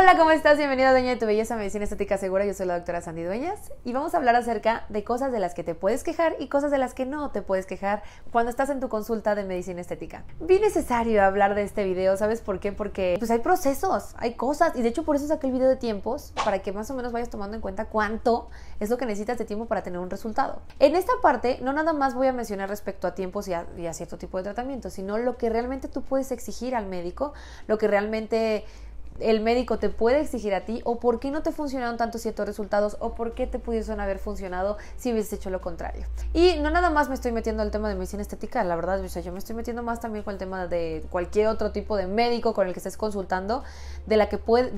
Hola, ¿cómo estás? Bienvenida, dueña de tu belleza, medicina estética segura. Yo soy la doctora Sandy Dueñas y vamos a hablar acerca de cosas de las que te puedes quejar y cosas de las que no te puedes quejar cuando estás en tu consulta de medicina estética. Vi necesario hablar de este video, ¿sabes por qué? Porque pues hay procesos, hay cosas y de hecho por eso saqué el video de tiempos para que más o menos vayas tomando en cuenta cuánto es lo que necesitas de tiempo para tener un resultado. En esta parte no nada más voy a mencionar respecto a tiempos y a, y a cierto tipo de tratamiento, sino lo que realmente tú puedes exigir al médico, lo que realmente el médico te puede exigir a ti o por qué no te funcionaron tanto ciertos resultados o por qué te pudiesen haber funcionado si hubieses hecho lo contrario. Y no nada más me estoy metiendo al tema de medicina estética, la verdad, yo me estoy metiendo más también con el tema de cualquier otro tipo de médico con el que estés consultando, de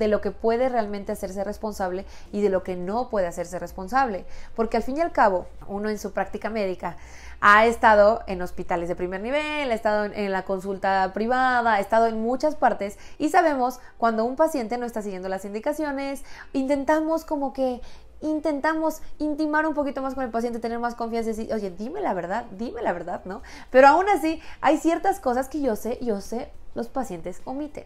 lo que puede realmente hacerse responsable y de lo que no puede hacerse responsable. Porque al fin y al cabo, uno en su práctica médica, ha estado en hospitales de primer nivel, ha estado en, la consulta privada, ha estado en muchas partes y sabemos cuando un paciente no está siguiendo las indicaciones, intentamos como que intentamos intimar un poquito más con el paciente, tener más confianza y decir, oye, dime la verdad, dime la verdad, ¿no? Pero aún así, hay ciertas cosas que yo sé, yo sé, los pacientes omiten.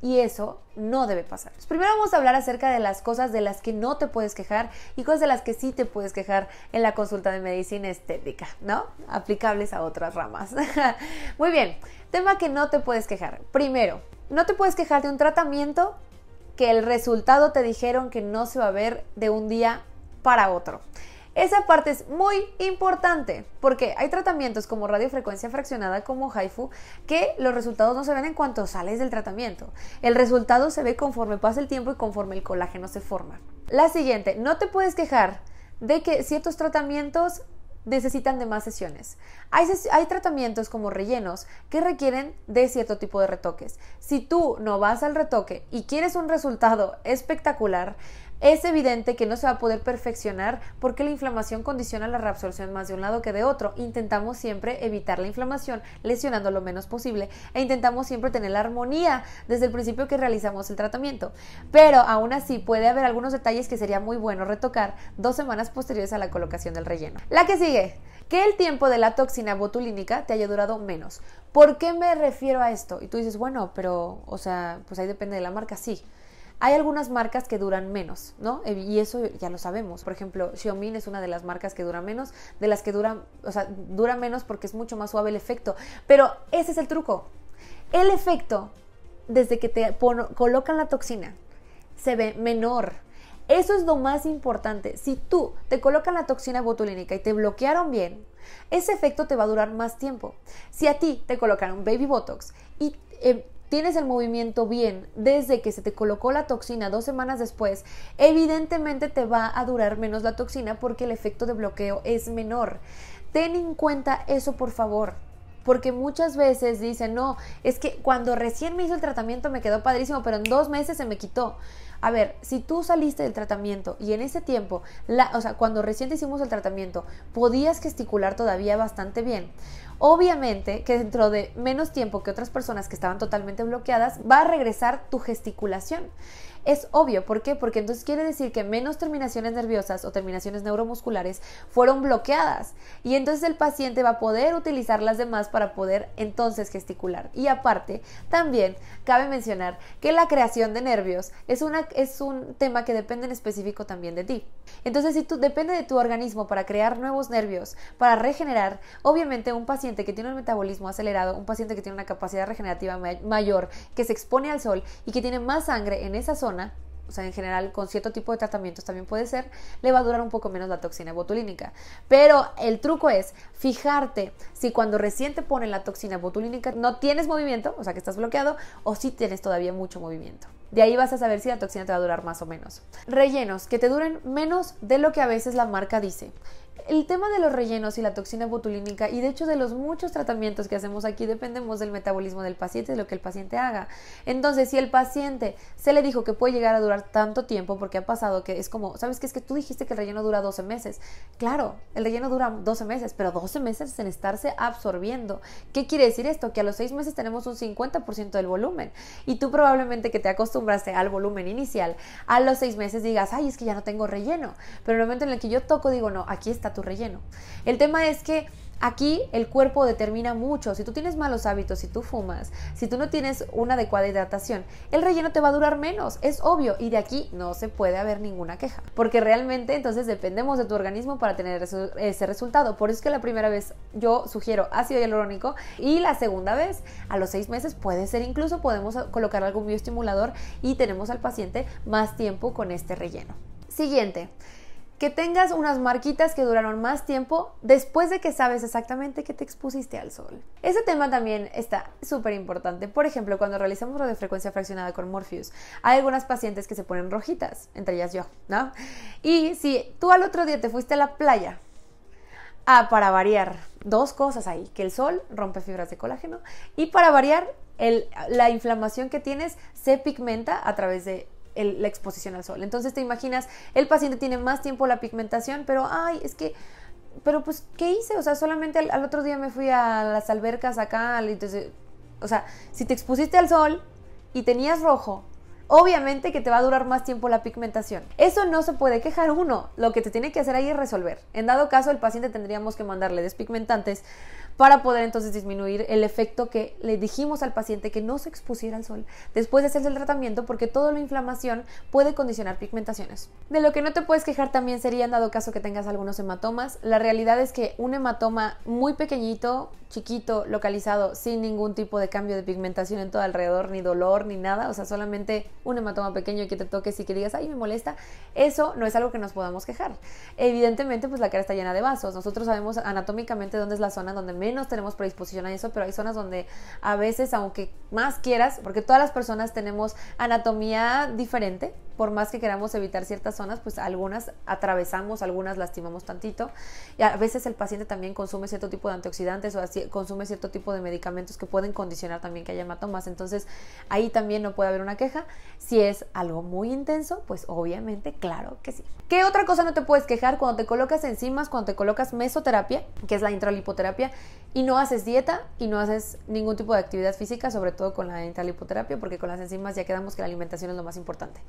Y eso no debe pasar. Pues primero vamos a hablar acerca de las cosas de las que no te puedes quejar y cosas de las que sí te puedes quejar en la consulta de medicina estética, ¿no? Aplicables a otras ramas. Muy bien, tema que no te puedes quejar. Primero, no te puedes quejar de un tratamiento que el resultado te dijeron que no se va a ver de un día para otro. Esa parte es muy importante porque hay tratamientos como radiofrecuencia fraccionada, como haifu que los resultados no se ven en cuanto sales del tratamiento. El resultado se ve conforme pasa el tiempo y conforme el colágeno se forma. La siguiente, no te puedes quejar de que ciertos tratamientos necesitan de más sesiones. Hay, hay, tratamientos como rellenos que requieren de cierto tipo de retoques. Si tú no vas al retoque y quieres un resultado espectacular, es evidente que no se va a poder perfeccionar porque la inflamación condiciona la reabsorción más de un lado que de otro. Intentamos siempre evitar la inflamación, lesionando lo menos posible, e intentamos siempre tener la armonía desde el principio que realizamos el tratamiento. Pero aún así puede haber algunos detalles que sería muy bueno retocar dos semanas posteriores a la colocación del relleno. La que sigue, que el tiempo de la toxina botulínica te haya durado menos. ¿Por qué me refiero a esto? Y tú dices, bueno, pero, o sea, pues ahí depende de la marca, sí. Hay algunas marcas que duran menos, ¿no? Eh, y eso ya lo sabemos. Por ejemplo, Xiaomi es una de las marcas que dura menos, de las que dura, o sea, dura menos porque es mucho más suave el efecto. Pero ese es el truco. El efecto, desde que te colocan la toxina, se ve menor. Eso es lo más importante. Si tú te colocan la toxina botulínica y te bloquearon bien, ese efecto te va a durar más tiempo. Si a ti te colocaron baby botox y em, tienes el movimiento bien desde que se te colocó la toxina dos semanas después, evidentemente te va a durar menos la toxina porque el efecto de bloqueo es menor. Ten en cuenta eso, por favor. Porque muchas veces dicen, no, es que cuando recién me hizo el tratamiento me quedó padrísimo, pero en dos meses se me quitó. A ver, si tú saliste del tratamiento y en ese tiempo, la, o sea, cuando recién te hicimos el tratamiento, podías gesticular todavía bastante bien. Obviamente que dentro de menos tiempo que otras personas que estaban totalmente bloqueadas, va a regresar tu gesticulación. Es obvio, ¿por qué? Porque entonces quiere decir que menos terminaciones nerviosas o terminaciones neuromusculares fueron bloqueadas y entonces el paciente va a poder utilizar las demás para poder entonces gesticular. Y aparte, también cabe mencionar que la creación de nervios es, una, es un tema que depende en específico también de ti. Entonces, si tú depende de tu organismo para crear nuevos nervios, para regenerar, obviamente un paciente que tiene un metabolismo acelerado, un paciente que tiene una capacidad regenerativa mayor, que se expone al sol y que tiene más sangre en esa zona, o sea, en general con cierto tipo de tratamientos también puede ser, le va a durar un poco menos la toxina botulínica. Pero el truco es fijarte si cuando recién te ponen la toxina botulínica no tienes movimiento, o sea, que estás bloqueado, o si tienes todavía mucho movimiento. De ahí vas a saber si la toxina te va a durar más o menos. Rellenos que te duren menos de lo que a veces la marca dice el tema de los rellenos y la toxina botulínica y de hecho de los muchos tratamientos que hacemos aquí dependemos del metabolismo del paciente, de lo que el paciente haga. Entonces, si el paciente se le dijo que puede llegar a durar tanto tiempo porque ha pasado que es como, ¿sabes qué? Es que tú dijiste que el relleno dura 12 meses. Claro, el relleno dura 12 meses, pero 12 meses en estarse absorbiendo. ¿Qué quiere decir esto? Que a los 6 meses tenemos un 50% del volumen y tú probablemente que te acostumbraste al volumen inicial, a los 6 meses digas, ay, es que ya no tengo relleno. Pero en el momento en el que yo toco digo, no, aquí está tu relleno. El tema es que Aquí el cuerpo determina mucho. Si tú tienes malos hábitos, si tú fumas, si tú no tienes una adecuada hidratación, el relleno te va a durar menos, es obvio, y de aquí no se puede haber ninguna queja, porque realmente entonces dependemos de tu organismo para tener ese resultado. Por eso es que la primera vez yo sugiero ácido hialurónico y la segunda vez, a los seis meses puede ser incluso, podemos colocar algún bioestimulador y tenemos al paciente más tiempo con este relleno. Siguiente que tengas unas marquitas que duraron más tiempo después de que sabes exactamente que te expusiste al sol. Ese tema también está súper importante. Por ejemplo, cuando realizamos frecuencia fraccionada con Morpheus, hay algunas pacientes que se ponen rojitas, entre ellas yo, ¿no? Y si tú al otro día te fuiste a la playa, ah, para variar, dos cosas ahí, que el sol rompe fibras de colágeno y para variar, la inflamación que tienes se pigmenta a través de la exposición al sol. Entonces te imaginas, el paciente tiene más tiempo la pigmentación, pero ay, es que pero pues, ¿qué hice? O sea, solamente al, otro día me fui a las albercas acá, entonces, o sea, si te expusiste al sol y tenías rojo obviamente que te va a durar más tiempo la pigmentación. Eso no se puede quejar uno, lo que te tiene que hacer ahí es resolver. En dado caso, el paciente tendríamos que mandarle despigmentantes para poder entonces disminuir el efecto que le dijimos al paciente que no se expusiera al sol después de hacerse el tratamiento porque toda la inflamación puede condicionar pigmentaciones. De lo que no te puedes quejar también sería en dado caso que tengas algunos hematomas. La realidad es que un hematoma muy pequeñito, chiquito, localizado, sin ningún tipo de cambio de pigmentación en todo alrededor, ni dolor, ni nada, o sea, solamente un hematoma pequeño que te toques y que digas, ay, me molesta, eso no es algo que nos podamos quejar. Evidentemente, pues la cara está llena de vasos. Nosotros sabemos anatómicamente dónde es la zona donde menos tenemos predisposición a eso, pero hay zonas donde a veces, aunque más quieras, porque todas las personas tenemos anatomía diferente, por más que queramos evitar ciertas zonas, pues algunas atravesamos, algunas lastimamos tantito. Y a veces el paciente también consume cierto tipo de antioxidantes o consume cierto tipo de medicamentos que pueden condicionar también que haya hematomas. Entonces ahí también no puede haber una queja. Si es algo muy intenso, pues obviamente, claro que sí. ¿Qué otra cosa no te puedes quejar cuando te colocas enzimas, cuando te colocas mesoterapia, que es la intralipoterapia? y no haces dieta y no haces ningún tipo de actividad física, sobre todo con la dental hipoterapia, porque con las enzimas ya quedamos que la alimentación es lo más importante.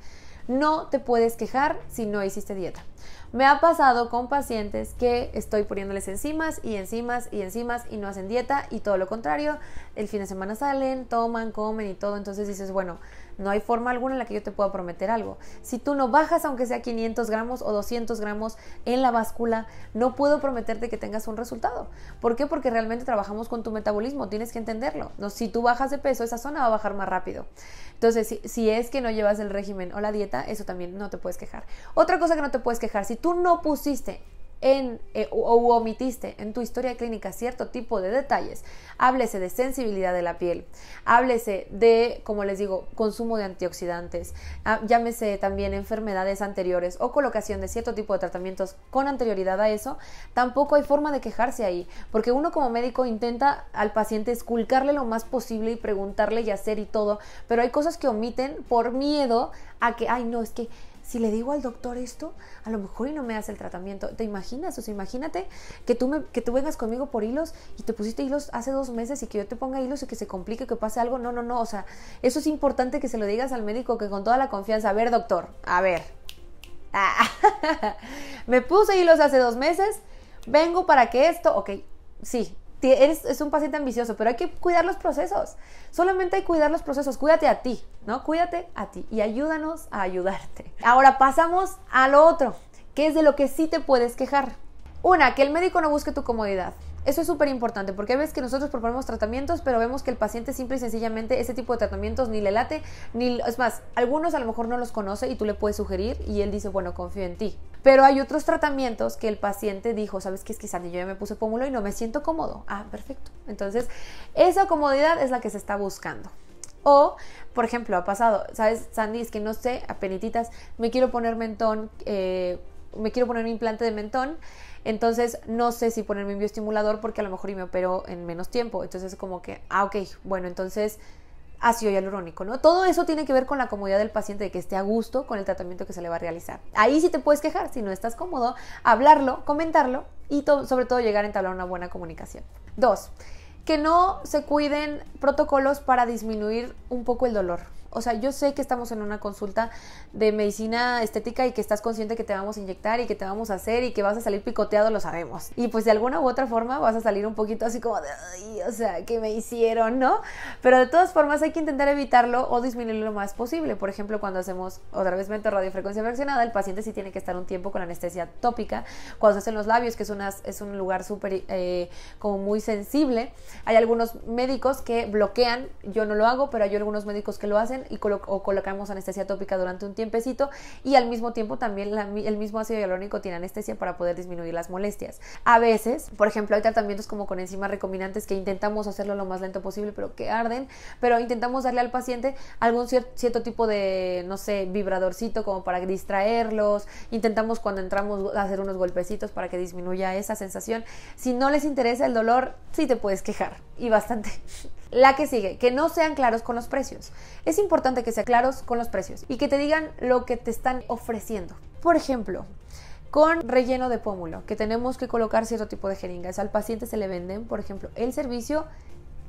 No te puedes quejar si no hiciste dieta. Me ha pasado con pacientes que estoy poniéndoles enzimas y enzimas y enzimas y no hacen dieta y todo lo contrario, el fin de semana salen, toman, comen y todo, entonces dices, bueno, no hay forma alguna en la que yo te pueda prometer algo. Si tú no bajas, aunque sea 500 gramos o 200 gramos en la báscula, no puedo prometerte que tengas un resultado. ¿Por qué? Porque realmente trabajamos con tu metabolismo, tienes que entenderlo. No, si tú bajas de peso, esa zona va a bajar más rápido. Entonces, si es que no llevas el régimen o la dieta, eso también no te puedes quejar. Otra cosa que no te puedes quejar, si tú no pusiste en, eh, o, omitiste en tu historia clínica cierto tipo de detalles. Háblese de sensibilidad de la piel, háblese de, como les digo, consumo de antioxidantes, ah, llámese también enfermedades anteriores o colocación de cierto tipo de tratamientos con anterioridad a eso, tampoco hay forma de quejarse ahí, porque uno como médico intenta al paciente esculcarle lo más posible y preguntarle y hacer y todo, pero hay cosas que omiten por miedo a que, ay, no, es que si le digo al doctor esto, a lo mejor y no me hace el tratamiento. ¿Te imaginas? O sea, imagínate que tú, que tú vengas conmigo por hilos y te pusiste hilos hace dos meses y que yo te ponga hilos y que se complique, que pase algo. No, no, no. O sea, eso es importante que se lo digas al médico, que con toda la confianza, a ver, doctor, a ver. Ah, me puse hilos hace dos meses, vengo para que esto, ok, sí, es un paciente ambicioso, pero hay que cuidar los procesos. Solamente hay que cuidar los procesos. Cuídate a ti, ¿no? Cuídate a ti y ayúdanos a ayudarte. Ahora pasamos a lo otro, que es de lo que sí te puedes quejar. Una, que el médico no busque tu comodidad. Eso es súper importante porque ves que nosotros proponemos tratamientos, pero vemos que el paciente simple y sencillamente ese tipo de tratamientos ni le late, ni es más, algunos a lo mejor no los conoce y tú le puedes sugerir y él dice, bueno, confío en ti. Pero hay otros tratamientos que el paciente dijo, ¿sabes que Es que Sandy, yo ya me puse pómulo y no me siento cómodo. Ah, perfecto. Entonces, esa comodidad es la que se está buscando. O, por ejemplo, ha pasado, ¿sabes, Sandy? Es que no sé, apenititas, me quiero poner mentón, eh, me quiero poner un implante de mentón, entonces no sé si ponerme un bioestimulador porque a lo mejor y me opero en menos tiempo. Entonces, como que, ah, ok, bueno, entonces ácido hialurónico, ¿no? Todo eso tiene que ver con la comodidad del paciente, de que esté a gusto con el tratamiento que se le va a realizar. Ahí sí te puedes quejar, si no estás cómodo, hablarlo, comentarlo y sobre todo llegar a entablar una buena comunicación. Dos, que no se cuiden protocolos para disminuir un poco el dolor. O sea, yo sé que estamos en una consulta de medicina estética y que estás consciente que te vamos a inyectar y que te vamos a hacer y que vas a salir picoteado, lo sabemos. Y pues de alguna u otra forma vas a salir un poquito así como de, o sea, ¿qué me hicieron, ¿no? Pero de todas formas hay que intentar evitarlo o disminuirlo lo más posible. Por ejemplo, cuando hacemos otra vez meto radiofrecuencia fraccionada, el paciente sí tiene que estar un tiempo con anestesia tópica. Cuando se hacen los labios, que es, es un lugar súper, eh, como muy sensible, hay algunos médicos que bloquean, yo no lo hago, pero hay algunos médicos que lo hacen y colocamos anestesia tópica durante un tiempecito y al mismo tiempo también el mismo ácido hialurónico tiene anestesia para poder disminuir las molestias. A veces, por ejemplo, hay tratamientos como con enzimas recombinantes que intentamos hacerlo lo más lento posible, pero que arden, pero intentamos darle al paciente algún cierto tipo de, no sé, vibradorcito como para distraerlos, intentamos cuando entramos hacer unos golpecitos para que disminuya esa sensación. Si no les interesa el dolor, sí te puedes quejar y bastante. La que sigue, que no sean claros con los precios. Es importante que sean claros con los precios y que te digan lo que te están ofreciendo. Por ejemplo, con relleno de pómulo, que tenemos que colocar cierto tipo de jeringas. Al paciente se le venden, por ejemplo, el servicio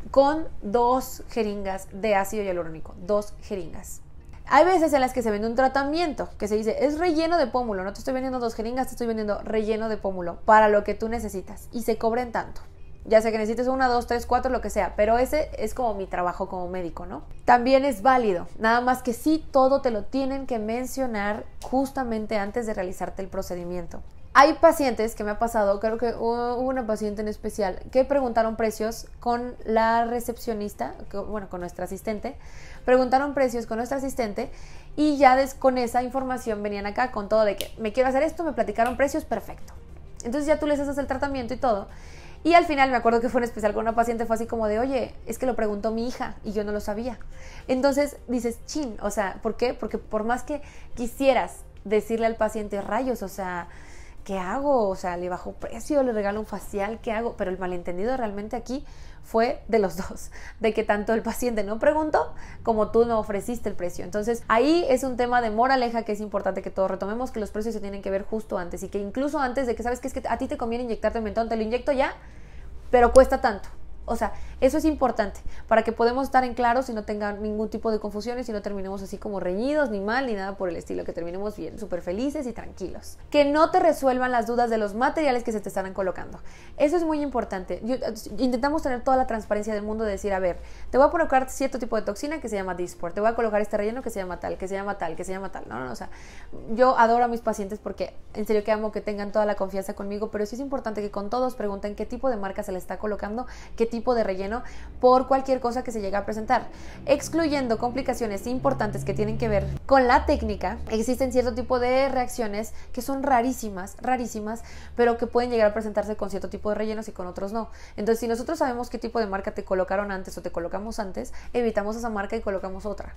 con dos jeringas de ácido hialurónico, dos jeringas. Hay veces en las que se vende un tratamiento que se dice es relleno de pómulo, no te estoy vendiendo dos jeringas, te estoy vendiendo relleno de pómulo para lo que tú necesitas y se cobren tanto ya sea que necesitas una, dos, tres, cuatro, lo que sea, pero ese es como mi trabajo como médico, ¿no? También es válido, nada más que sí todo te lo tienen que mencionar justamente antes de realizarte el procedimiento. Hay pacientes que me ha pasado, creo que hubo una paciente en especial que preguntaron precios con la recepcionista, bueno, con nuestra asistente, preguntaron precios con nuestra asistente y ya con esa información venían acá con todo de que me quiero hacer esto, me platicaron precios, perfecto. Entonces ya tú les haces el tratamiento y todo y al final me acuerdo que fue en especial con una paciente, fue así como de, oye, es que lo preguntó mi hija y yo no lo sabía. Entonces dices, chin, o sea, ¿por qué? Porque por más que quisieras decirle al paciente rayos, o sea, ¿qué hago? O sea, le bajo precio, le regalo un facial, ¿qué hago? Pero el malentendido realmente aquí fue de los dos, de que tanto el paciente no preguntó como tú no ofreciste el precio. Entonces ahí es un tema de moraleja que es importante que todos retomemos, que los precios se tienen que ver justo antes y que incluso antes de que sabes que es que a ti te conviene inyectarte el mentón, te lo inyecto ya, pero cuesta tanto. O sea, eso es importante para que podamos estar en claro si no tengan ningún tipo de confusiones y no terminemos así como reñidos, ni mal, ni nada por el estilo, que terminemos bien, súper felices y tranquilos. Que no te resuelvan las dudas de los materiales que se te estarán colocando. Eso es muy importante. intentamos tener toda la transparencia del mundo de decir, a ver, te voy a colocar cierto tipo de toxina que se llama Disport, te voy a colocar este relleno que se llama tal, que se llama tal, que se llama tal. No, no, no, o sea, yo adoro a mis pacientes porque en serio que amo que tengan toda la confianza conmigo, pero sí es importante que con todos pregunten qué tipo de marca se le está colocando, qué tipo de relleno por cualquier cosa que se llegue a presentar. Excluyendo complicaciones importantes que tienen que ver con la técnica, existen cierto tipo de reacciones que son rarísimas, rarísimas, pero que pueden llegar a presentarse con cierto tipo de rellenos y con otros no. Entonces, si nosotros sabemos qué tipo de marca te colocaron antes o te colocamos antes, evitamos esa marca y colocamos otra.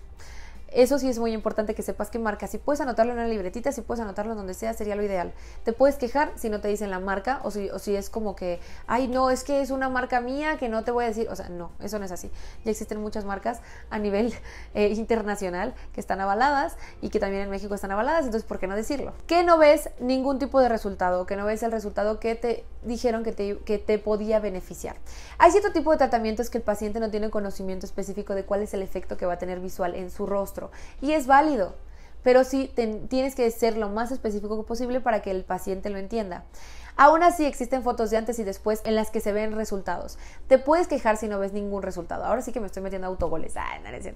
Eso sí es muy importante que sepas qué marca. Si puedes anotarlo en una libretita, si puedes anotarlo donde sea, sería lo ideal. Te puedes quejar si no te dicen la marca o si, es como que, ay, no, es que es una marca mía que no te voy a decir. O sea, no, eso no es así. Ya existen muchas marcas a nivel eh, internacional que están avaladas y que también en México están avaladas, entonces, ¿por qué no decirlo? Que no ves ningún tipo de resultado, que no ves el resultado que te dijeron que te, que te podía beneficiar. Hay cierto tipo de tratamientos que el paciente no tiene conocimiento específico de cuál es el efecto que va a tener visual en su rostro y es válido, pero sí tienes que ser lo más específico posible para que el paciente lo entienda. Aún así existen fotos de antes y después en las que se ven resultados. Te puedes quejar si no ves ningún resultado. Ahora sí que me estoy metiendo autogoles. Ay, no, no es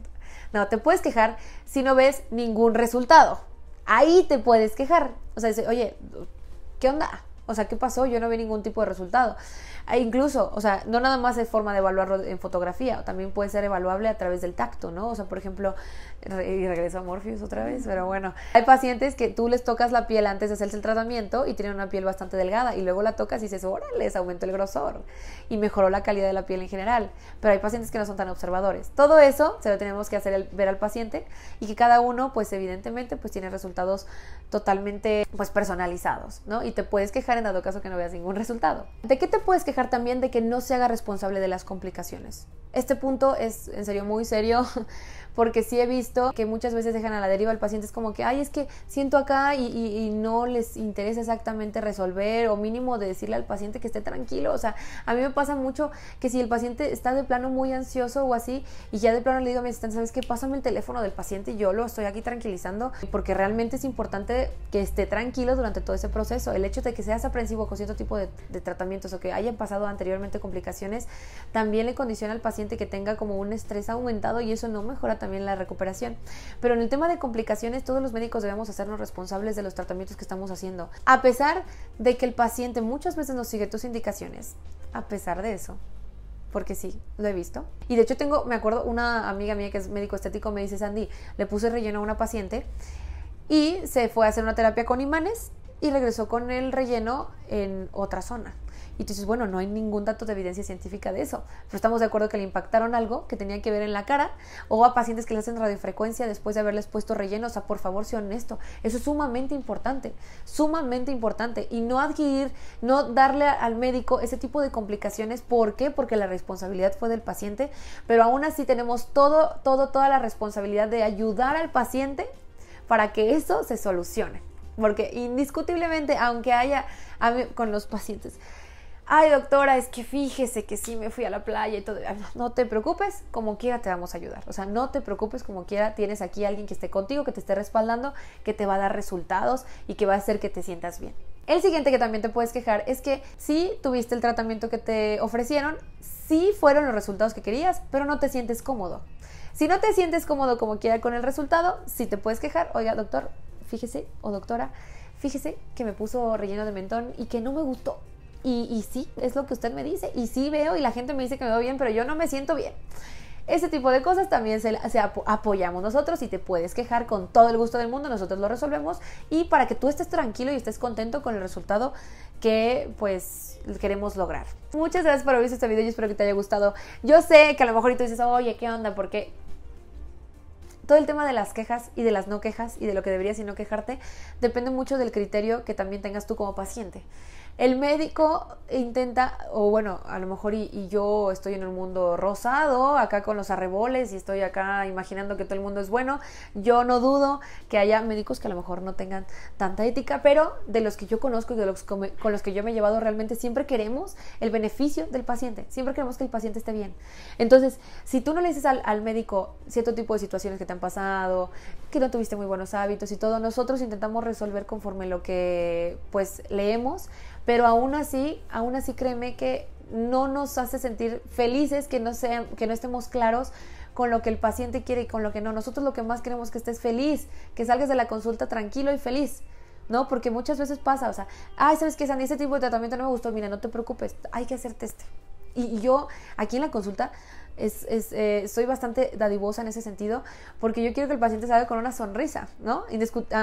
No, te puedes quejar si no ves ningún resultado. Ahí te puedes quejar. O sea, dice, oye, ¿qué onda? O sea, ¿qué pasó? Yo no vi ningún tipo de resultado. E incluso, o sea, no nada más es forma de evaluarlo en fotografía, también puede ser evaluable a través del tacto, ¿no? O sea, por ejemplo, y regreso a Morpheus otra vez, pero bueno. Hay pacientes que tú les tocas la piel antes de hacerse el tratamiento y tienen una piel bastante delgada y luego la tocas y dices, órale, les aumentó el grosor y mejoró la calidad de la piel en general. Pero hay pacientes que no son tan observadores. Todo eso se lo tenemos que hacer ver al paciente y que cada uno, pues evidentemente, pues tiene resultados totalmente, pues personalizados, ¿no? Y te puedes quejar en dado caso que no veas ningún resultado. ¿De qué te puedes quejar también de que no se haga responsable de las complicaciones? Este punto es en serio muy serio porque sí he visto que muchas veces dejan a la deriva al paciente, es como que, ay, es que siento acá y, no les interesa exactamente resolver o mínimo de decirle al paciente que esté tranquilo, o sea, a mí me pasa mucho que si el paciente está de plano muy ansioso o así y ya de plano le digo a mi asistente, ¿sabes qué? Pásame el teléfono del paciente y yo lo estoy aquí tranquilizando porque realmente es importante que esté tranquilo durante todo ese proceso. El hecho de que seas aprensivo con cierto tipo de, de tratamientos o que hayan pasado anteriormente complicaciones también le condiciona al paciente que tenga como un estrés aumentado y eso no mejora también la recuperación. Pero en el tema de complicaciones, todos los médicos debemos hacernos responsables de los tratamientos que estamos haciendo. A pesar de que el paciente muchas veces nos sigue tus indicaciones, a pesar de eso, porque sí, lo he visto. Y de hecho tengo, me acuerdo, una amiga mía que es médico estético me dice, Sandy, le puse relleno a una paciente y se fue a hacer una terapia con imanes y regresó con el relleno en otra zona. Y tú dices, bueno, no hay ningún dato de evidencia científica de eso, pero estamos de acuerdo que le impactaron algo que tenía que ver en la cara, o a pacientes que le hacen radiofrecuencia después de haberles puesto relleno, o sea, por favor, sea honesto, eso es sumamente importante, sumamente importante, y no adquirir, no darle al médico ese tipo de complicaciones, ¿por qué? Porque la responsabilidad fue del paciente, pero aún así tenemos todo, todo, toda la responsabilidad de ayudar al paciente para que eso se solucione. Porque indiscutiblemente, aunque haya con los pacientes, ay doctora, es que fíjese que sí me fui a la playa y todo. No te preocupes, como quiera te vamos a ayudar. O sea, no te preocupes, como quiera tienes aquí a alguien que esté contigo, que te esté respaldando, que te va a dar resultados y que va a hacer que te sientas bien. El siguiente que también te puedes quejar es que si tuviste el tratamiento que te ofrecieron, sí fueron los resultados que querías, pero no te sientes cómodo. Si no te sientes cómodo como quiera con el resultado, sí te puedes quejar, oiga doctor, fíjese o doctora, fíjese que me puso relleno de mentón y que no me gustó. Y, sí, es lo que usted me dice. Y sí veo y la gente me dice que me veo bien, pero yo no me siento bien. Ese tipo de cosas también se, apoyamos nosotros y te puedes quejar con todo el gusto del mundo, nosotros lo resolvemos y para que tú estés tranquilo y estés contento con el resultado que pues queremos lograr. Muchas gracias por haber este video, yo espero que te haya gustado. Yo sé que a lo mejor tú dices, oye, ¿qué onda? Porque todo el tema de las quejas y de las no quejas y de lo que deberías y no quejarte depende mucho del criterio que también tengas tú como paciente. El médico intenta, o bueno, a lo mejor y, yo estoy en el mundo rosado, acá con los arreboles y estoy acá imaginando que todo el mundo es bueno. Yo no dudo que haya médicos que a lo mejor no tengan tanta ética, pero de los que yo conozco y de los con, los que yo me he llevado realmente siempre queremos el beneficio del paciente, siempre queremos que el paciente esté bien. Entonces, si tú no le dices al, al médico cierto tipo de situaciones que te han pasado, que no tuviste muy buenos hábitos y todo, nosotros intentamos resolver conforme lo que pues leemos pero aún así, aún así créeme que no nos hace sentir felices que no, sean, que no estemos claros con lo que el paciente quiere y con lo que no. Nosotros lo que más queremos es que estés feliz, que salgas de la consulta tranquilo y feliz. ¿No? Porque muchas veces pasa, o sea, ay, ¿sabes que Sandy? Este tipo de tratamiento no me gustó, mira, no te preocupes, hay que hacer este. y yo aquí en la consulta es, eh, soy bastante dadivosa en ese sentido, porque yo quiero que el paciente salga con una sonrisa, ¿no?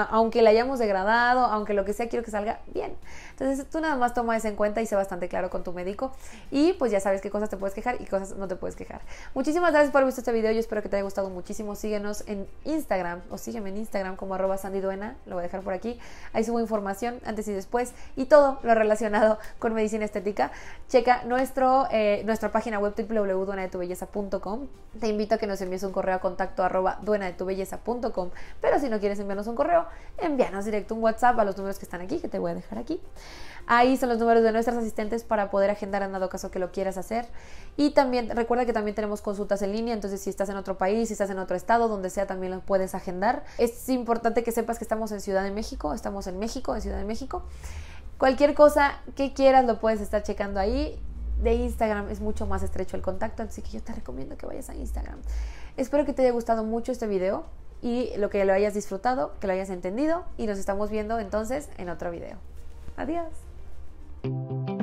Aunque la hayamos degradado, aunque lo que sea, quiero que salga bien. Entonces tú nada más toma eso en cuenta y sé bastante claro con tu médico y pues ya sabes qué cosas te puedes quejar y cosas no te puedes quejar. Muchísimas gracias por haber visto este video, yo espero que te haya gustado muchísimo. Síguenos en Instagram o sígueme en Instagram como arroba sandiduena, lo voy a dejar por aquí. Ahí subo información antes y después y todo lo relacionado con medicina estética. Checa nuestro, eh, nuestra página web tu belleza te invito a que nos envíes un correo a contacto arroba duenadetubelleza.com. Pero si no quieres enviarnos un correo, envíanos directo un WhatsApp a los números que están aquí, que te voy a dejar aquí. Ahí son los números de nuestras asistentes para poder agendar en dado caso que lo quieras hacer. Y también recuerda que también tenemos consultas en línea, entonces si estás en otro país, si estás en otro estado, donde sea, también lo puedes agendar. Es importante que sepas que estamos en Ciudad de México, estamos en México, en Ciudad de México. Cualquier cosa que quieras lo puedes estar checando ahí de Instagram es mucho más estrecho el contacto, así que yo te recomiendo que vayas a Instagram. Espero que te haya gustado mucho este video y lo que lo hayas disfrutado, que lo hayas entendido y nos estamos viendo entonces en otro video. Adiós.